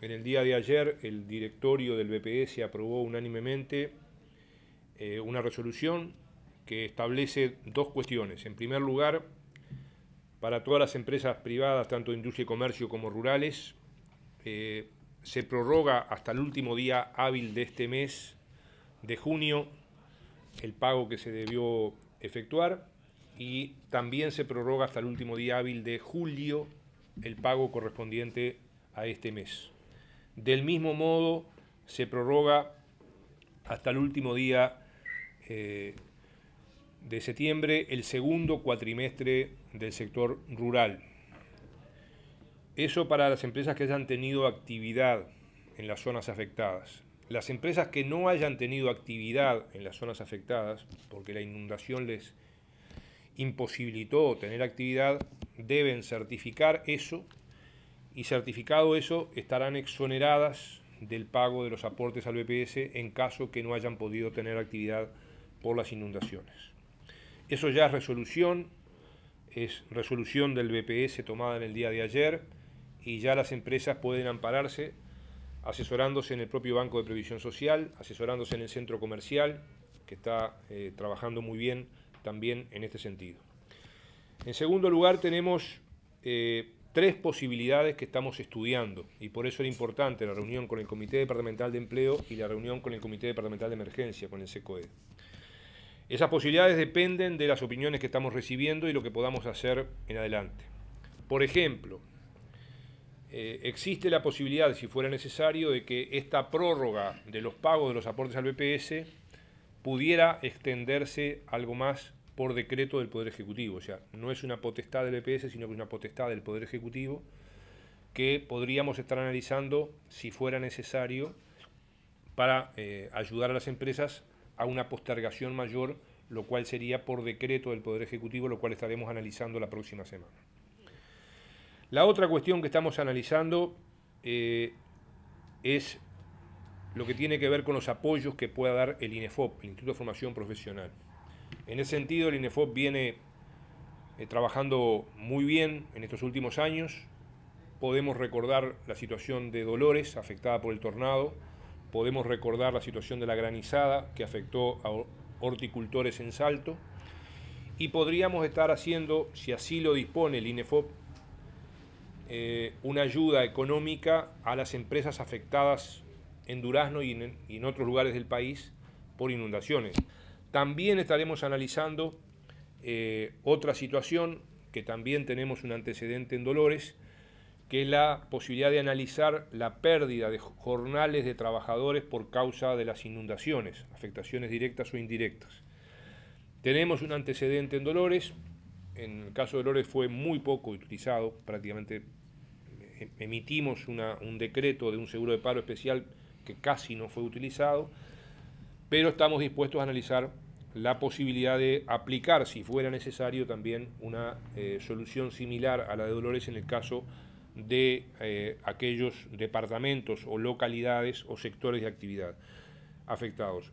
En el día de ayer el directorio del BPS aprobó unánimemente eh, una resolución que establece dos cuestiones. En primer lugar, para todas las empresas privadas, tanto de industria y comercio como rurales, eh, se prorroga hasta el último día hábil de este mes de junio el pago que se debió efectuar y también se prorroga hasta el último día hábil de julio el pago correspondiente a este mes. Del mismo modo, se prorroga hasta el último día eh, de septiembre el segundo cuatrimestre del sector rural. Eso para las empresas que hayan tenido actividad en las zonas afectadas. Las empresas que no hayan tenido actividad en las zonas afectadas, porque la inundación les imposibilitó tener actividad, deben certificar eso y certificado eso, estarán exoneradas del pago de los aportes al BPS en caso que no hayan podido tener actividad por las inundaciones. Eso ya es resolución, es resolución del BPS tomada en el día de ayer y ya las empresas pueden ampararse asesorándose en el propio Banco de Previsión Social, asesorándose en el centro comercial, que está eh, trabajando muy bien también en este sentido. En segundo lugar tenemos eh, tres posibilidades que estamos estudiando y por eso era importante la reunión con el Comité Departamental de Empleo y la reunión con el Comité Departamental de Emergencia, con el SECOE. Esas posibilidades dependen de las opiniones que estamos recibiendo y lo que podamos hacer en adelante. Por ejemplo, eh, existe la posibilidad, si fuera necesario, de que esta prórroga de los pagos de los aportes al BPS pudiera extenderse algo más por decreto del Poder Ejecutivo. O sea, no es una potestad del EPS, sino que es una potestad del Poder Ejecutivo que podríamos estar analizando si fuera necesario para eh, ayudar a las empresas a una postergación mayor, lo cual sería por decreto del Poder Ejecutivo, lo cual estaremos analizando la próxima semana. La otra cuestión que estamos analizando eh, es lo que tiene que ver con los apoyos que pueda dar el INEFOP, el Instituto de Formación Profesional. En ese sentido, el INEFOP viene eh, trabajando muy bien en estos últimos años. Podemos recordar la situación de Dolores, afectada por el tornado. Podemos recordar la situación de la granizada, que afectó a horticultores en Salto. Y podríamos estar haciendo, si así lo dispone el INEFOP, eh, una ayuda económica a las empresas afectadas en Durazno y en otros lugares del país por inundaciones. También estaremos analizando eh, otra situación que también tenemos un antecedente en Dolores, que es la posibilidad de analizar la pérdida de jornales de trabajadores por causa de las inundaciones, afectaciones directas o indirectas. Tenemos un antecedente en Dolores, en el caso de Dolores fue muy poco utilizado, prácticamente eh, emitimos un decreto de un seguro de paro especial que casi no fue utilizado, pero estamos dispuestos a analizar la posibilidad de aplicar, si fuera necesario, también una eh, solución similar a la de Dolores en el caso de eh, aquellos departamentos o localidades o sectores de actividad afectados.